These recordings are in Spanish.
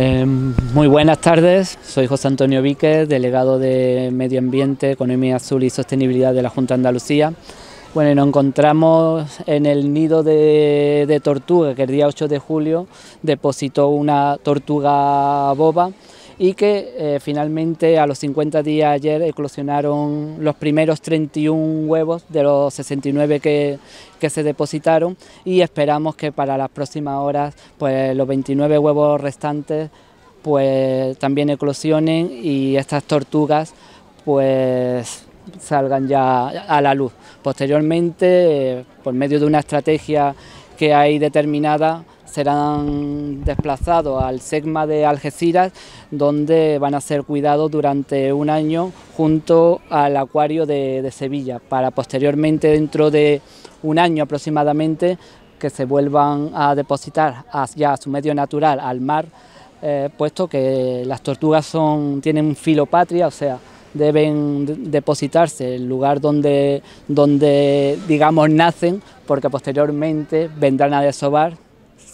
Em, muy buenas tardes, soy José Antonio Víquez, delegado de Medio Ambiente, Economía Azul y Sostenibilidad de la Junta de Andalucía. Bueno, nos encontramos en el nido de, de tortuga que el día 8 de julio depositó una tortuga boba y que eh, finalmente a los 50 días ayer eclosionaron los primeros 31 huevos de los 69 que, que se depositaron y esperamos que para las próximas horas pues los 29 huevos restantes pues también eclosionen y estas tortugas pues salgan ya a la luz. Posteriormente, eh, por medio de una estrategia que hay determinada, serán desplazados al SEGMA de Algeciras, donde van a ser cuidados durante un año junto al acuario de, Sevilla, para posteriormente, dentro de un año aproximadamente, que se vuelvan a depositar hacia su medio natural, al mar, eh, puesto que las tortugas son, tienen filopatria... o sea, deben depositarse el lugar donde, donde digamos, nacen, porque posteriormente vendrán a desovar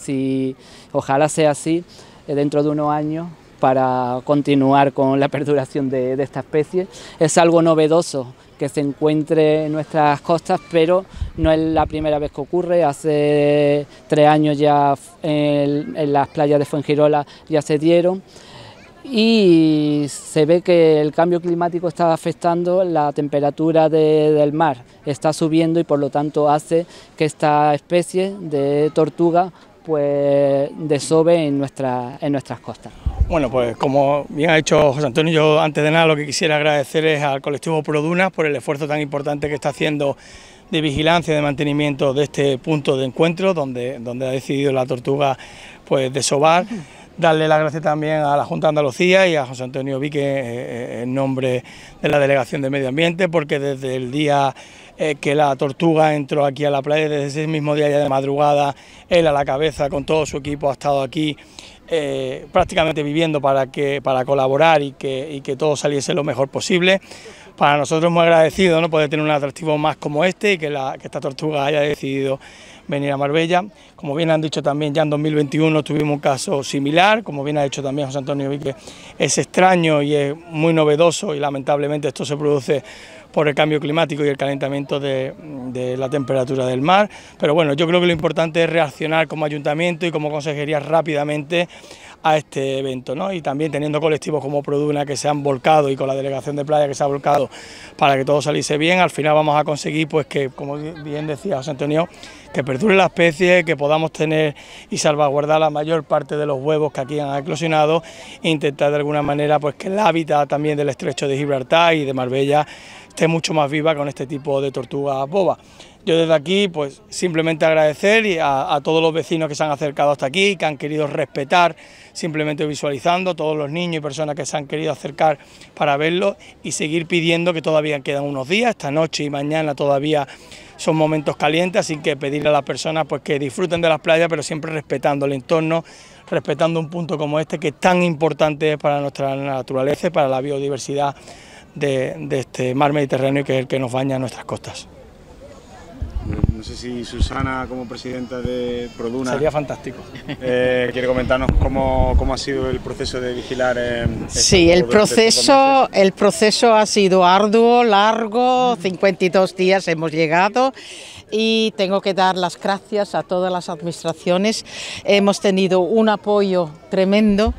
...y ojalá sea así eh, dentro de unos años para continuar con la perduración de, esta especie. Es algo novedoso que se encuentre en nuestras costas, pero no es la primera vez que ocurre. Hace tres años ya en, las playas de Fuengirola ya se dieron y se ve que el cambio climático está afectando la temperatura del mar, está subiendo y por lo tanto hace que esta especie de tortuga pues desove en, nuestra, en nuestras costas. Bueno, pues como bien ha hecho José Antonio, yo antes de nada lo que quisiera agradecer es al colectivo Produnas por el esfuerzo tan importante que está haciendo de vigilancia, y de mantenimiento de este punto de encuentro donde, donde ha decidido la tortuga pues desovar darle las gracias también a la Junta Andalucía y a José Antonio Vique eh, eh, en nombre de la Delegación de Medio Ambiente, porque desde el día eh, que la tortuga entró aquí a la playa, desde ese mismo día ya de madrugada, él a la cabeza con todo su equipo ha estado aquí prácticamente viviendo para, que, para colaborar y que, que todo saliese lo mejor posible. Para nosotros muy agradecido ¿no? poder tener un atractivo más como este y que, la, que esta tortuga haya decidido venir a Marbella. Como bien han dicho también, ya en 2021 tuvimos un caso similar, como bien ha dicho también José Antonio Vique, es extraño y es muy novedoso y lamentablemente esto se produce por el cambio climático y el calentamiento de, la temperatura del mar. Pero bueno, yo creo que lo importante es reaccionar como ayuntamiento y como consejería rápidamente a este evento, ¿no? Y también teniendo colectivos como Produna que se han volcado y con la delegación de playa que se ha volcado para que todo saliese bien, al final vamos a conseguir pues que, como bien decía José Antonio, que perdure la especie, que podamos tener y salvaguardar la mayor parte de los huevos que aquí han eclosionado e intentar de alguna manera pues que el hábitat también del estrecho de Gibraltar y de Marbella esté mucho más viva con este tipo de tortuga boba. Yo desde aquí, pues simplemente agradecer a, a, todos los vecinos que se han acercado hasta aquí, que han querido respetar, simplemente visualizando, todos los niños y personas que se han querido acercar para verlo y seguir pidiendo que todavía quedan unos días, esta noche y mañana todavía son momentos calientes, así que pedirle a las personas pues que disfruten de las playas, pero siempre respetando el entorno, respetando un punto como este que es tan importante para nuestra naturaleza, para la biodiversidad de, este mar Mediterráneo que es el que nos baña nuestras costas. No sé si Susana, como presidenta de Produna... Sería fantástico. Eh, quiere comentarnos cómo, cómo, ha sido el proceso de vigilar... sí, el proceso, el proceso ha sido arduo, largo, 52 días hemos llegado y tengo que dar las gracias a todas las administraciones. Hemos tenido un apoyo tremendo,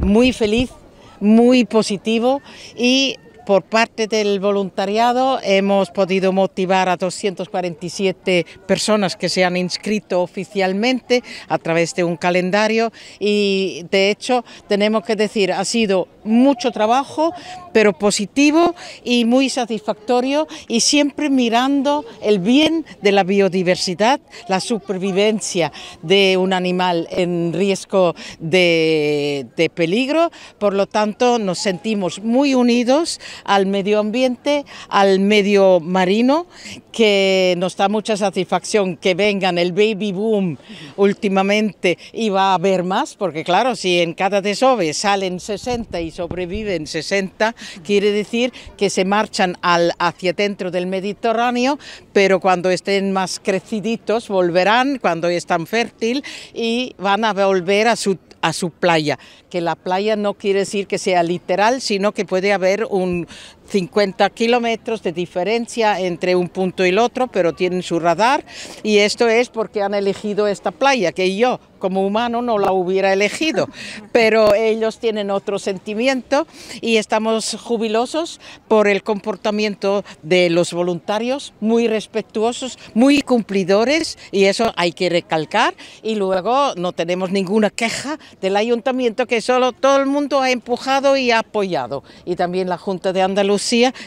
muy feliz muy positivo y por parte del voluntariado hemos podido motivar a 247 personas que se han inscrito oficialmente a través de un calendario y de hecho tenemos que decir ha sido mucho trabajo pero positivo y muy satisfactorio y siempre mirando el bien de la biodiversidad, la supervivencia de un animal en riesgo de, de peligro. Por lo tanto nos sentimos muy unidos al medio ambiente, al medio marino, que nos da mucha satisfacción que vengan el baby boom últimamente y va a haber más, porque claro, si en cada desove salen 60 y sobreviven 60, quiere decir que se marchan al, hacia dentro del Mediterráneo, pero cuando estén más creciditos volverán, cuando están fértil y van a volver a su a su playa, que la playa no quiere decir que sea literal, sino que puede haber un 50 kilómetros de diferencia entre un punto y el otro, pero tienen su radar y esto es porque han elegido esta playa, que yo como humano no la hubiera elegido, pero ellos tienen otro sentimiento y estamos jubilosos por el comportamiento de los voluntarios, muy respetuosos, muy cumplidores y eso hay que recalcar y luego no tenemos ninguna queja del ayuntamiento que solo todo el mundo ha empujado y ha apoyado y también la Junta de Andalucía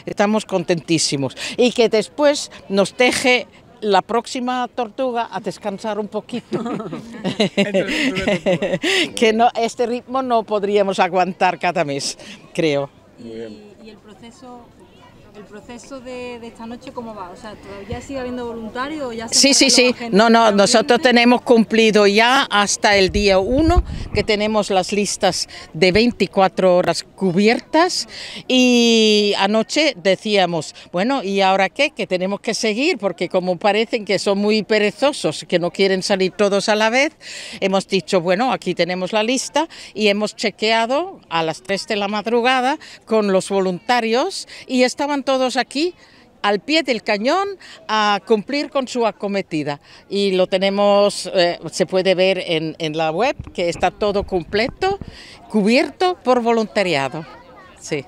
estamos contentísimos. Y que después nos deje la próxima tortuga a descansar un poquito. que no, este ritmo no podríamos aguantar cada mes, creo. ¿Y el proceso el proceso de, esta noche cómo va? O sea, ¿todavía sigue habiendo voluntarios? sí, sí, sí. No, no, nosotros tenemos cumplido ya hasta el día 1 que tenemos las listas de 24 horas cubiertas y anoche decíamos, bueno, ¿y ahora qué? Que tenemos que seguir porque como parecen que son muy perezosos, que no quieren salir todos a la vez, hemos dicho, bueno, aquí tenemos la lista y hemos chequeado a las 3 de la madrugada con los voluntarios y estaban todos todos aquí al pie del cañón a cumplir con su acometida. Y lo tenemos, eh, se puede ver en, en, la web, que está todo completo, cubierto por voluntariado. Sí.